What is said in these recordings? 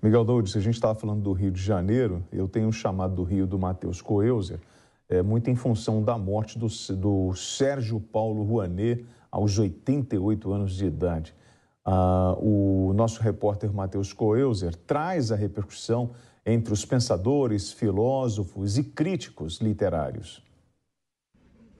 Miguel Doudes, a gente estava falando do Rio de Janeiro, eu tenho um chamado do Rio do Matheus Coelzer, é, muito em função da morte do, do Sérgio Paulo Rouanet aos 88 anos de idade. Ah, o nosso repórter Matheus Coelzer traz a repercussão entre os pensadores, filósofos e críticos literários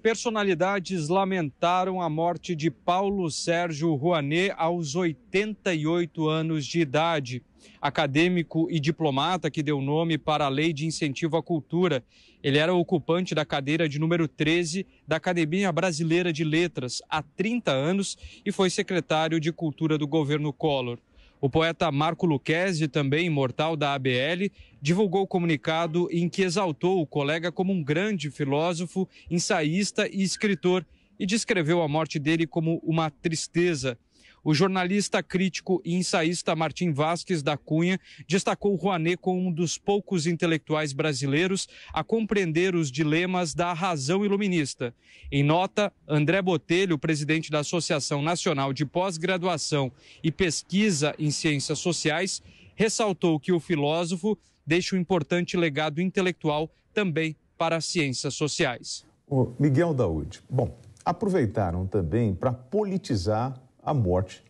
personalidades lamentaram a morte de Paulo Sérgio Rouanet aos 88 anos de idade. Acadêmico e diplomata que deu nome para a Lei de Incentivo à Cultura. Ele era ocupante da cadeira de número 13 da Academia Brasileira de Letras há 30 anos e foi secretário de Cultura do governo Collor. O poeta Marco Lucchesi, também imortal da ABL, divulgou comunicado em que exaltou o colega como um grande filósofo, ensaísta e escritor e descreveu a morte dele como uma tristeza o jornalista crítico e ensaísta Martim Vasques da Cunha destacou Rouanet como um dos poucos intelectuais brasileiros a compreender os dilemas da razão iluminista. Em nota, André Botelho, presidente da Associação Nacional de Pós-Graduação e Pesquisa em Ciências Sociais, ressaltou que o filósofo deixa um importante legado intelectual também para as ciências sociais. O Miguel Daúde. Bom, aproveitaram também para politizar a morte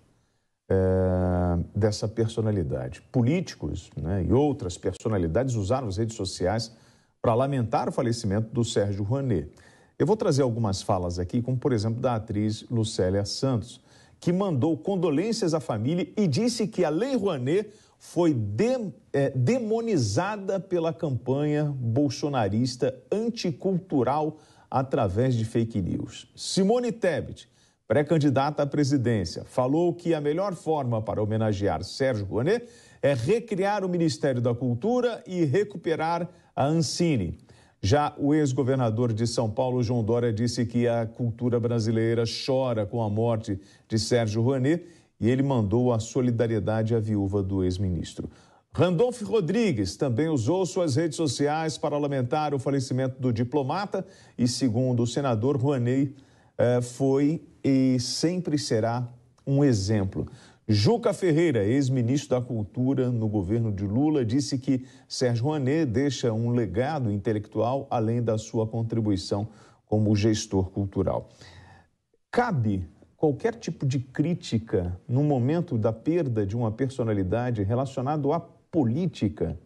é, dessa personalidade. Políticos né, e outras personalidades usaram as redes sociais para lamentar o falecimento do Sérgio Rouanet. Eu vou trazer algumas falas aqui, como por exemplo da atriz Lucélia Santos, que mandou condolências à família e disse que a Lei Rouanet foi de, é, demonizada pela campanha bolsonarista anticultural através de fake news. Simone Tebet pré-candidata à presidência, falou que a melhor forma para homenagear Sérgio Rouanet é recriar o Ministério da Cultura e recuperar a Ancine. Já o ex-governador de São Paulo, João Dória, disse que a cultura brasileira chora com a morte de Sérgio Rouanet e ele mandou a solidariedade à viúva do ex-ministro. Randolph Rodrigues também usou suas redes sociais para lamentar o falecimento do diplomata e, segundo o senador, Rouanet eh, foi e sempre será um exemplo. Juca Ferreira, ex-ministro da Cultura no governo de Lula, disse que Sérgio René deixa um legado intelectual além da sua contribuição como gestor cultural. Cabe qualquer tipo de crítica no momento da perda de uma personalidade relacionado à política?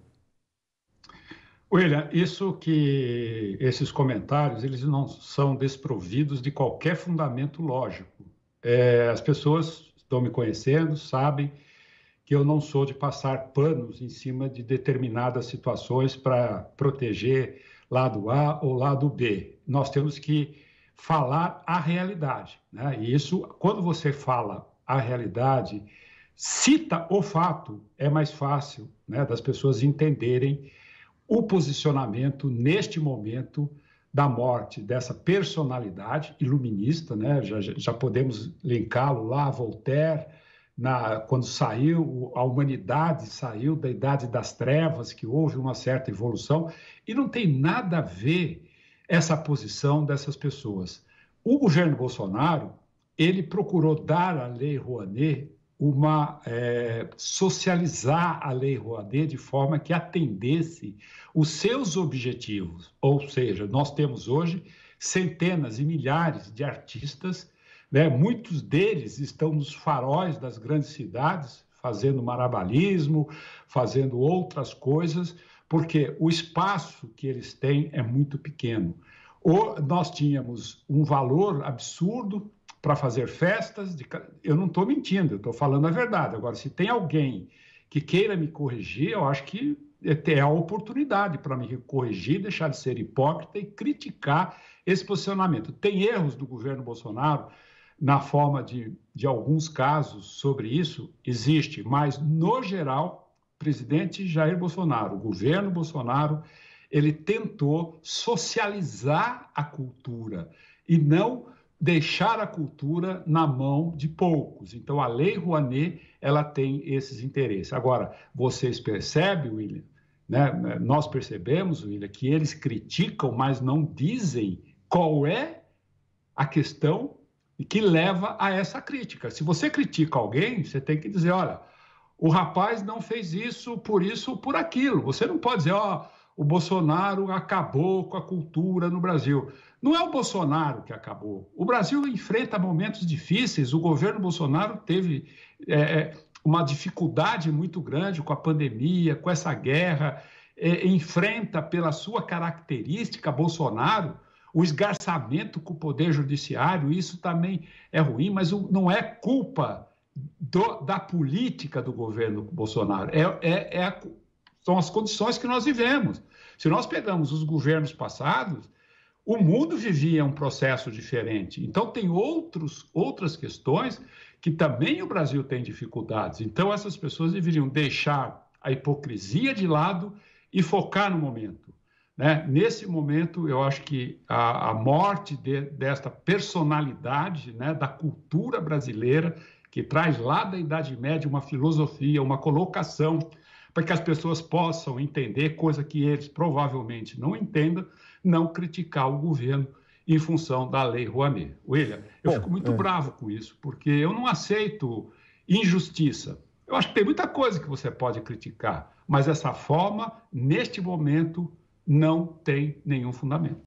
William, isso que esses comentários, eles não são desprovidos de qualquer fundamento lógico. É, as pessoas estão me conhecendo, sabem que eu não sou de passar panos em cima de determinadas situações para proteger lado A ou lado B. Nós temos que falar a realidade, né? E isso, quando você fala a realidade, cita o fato, é mais fácil, né, das pessoas entenderem o posicionamento neste momento da morte dessa personalidade iluminista, né? já, já podemos linká-lo lá a Voltaire, na, quando saiu, a humanidade saiu da idade das trevas, que houve uma certa evolução, e não tem nada a ver essa posição dessas pessoas. O governo Bolsonaro, ele procurou dar à Lei Rouanet uma é, socializar a lei Rouanet de forma que atendesse os seus objetivos. Ou seja, nós temos hoje centenas e milhares de artistas, né? muitos deles estão nos faróis das grandes cidades, fazendo marabalismo, fazendo outras coisas, porque o espaço que eles têm é muito pequeno. Ou nós tínhamos um valor absurdo para fazer festas. De... Eu não estou mentindo, eu estou falando a verdade. Agora, se tem alguém que queira me corrigir, eu acho que é, é a oportunidade para me corrigir, deixar de ser hipócrita e criticar esse posicionamento. Tem erros do governo Bolsonaro na forma de, de alguns casos sobre isso, existe, mas no geral, presidente Jair Bolsonaro, o governo Bolsonaro, ele tentou socializar a cultura e não deixar a cultura na mão de poucos. Então, a Lei Rouanet, ela tem esses interesses. Agora, vocês percebem, William, né? nós percebemos, William, que eles criticam, mas não dizem qual é a questão que leva a essa crítica. Se você critica alguém, você tem que dizer, olha, o rapaz não fez isso por isso ou por aquilo. Você não pode dizer, ó... Oh, o Bolsonaro acabou com a cultura no Brasil. Não é o Bolsonaro que acabou. O Brasil enfrenta momentos difíceis. O governo Bolsonaro teve é, é, uma dificuldade muito grande com a pandemia, com essa guerra. É, enfrenta, pela sua característica, Bolsonaro, o esgarçamento com o poder judiciário. Isso também é ruim, mas não é culpa do, da política do governo Bolsonaro. É, é, é a, são as condições que nós vivemos. Se nós pegamos os governos passados, o mundo vivia um processo diferente. Então, tem outros, outras questões que também o Brasil tem dificuldades. Então, essas pessoas deveriam deixar a hipocrisia de lado e focar no momento. Né? Nesse momento, eu acho que a, a morte de, desta personalidade né, da cultura brasileira, que traz lá da Idade Média uma filosofia, uma colocação para que as pessoas possam entender, coisa que eles provavelmente não entendam, não criticar o governo em função da lei Rouanet. William, eu Bom, fico muito é. bravo com isso, porque eu não aceito injustiça. Eu acho que tem muita coisa que você pode criticar, mas essa forma, neste momento, não tem nenhum fundamento.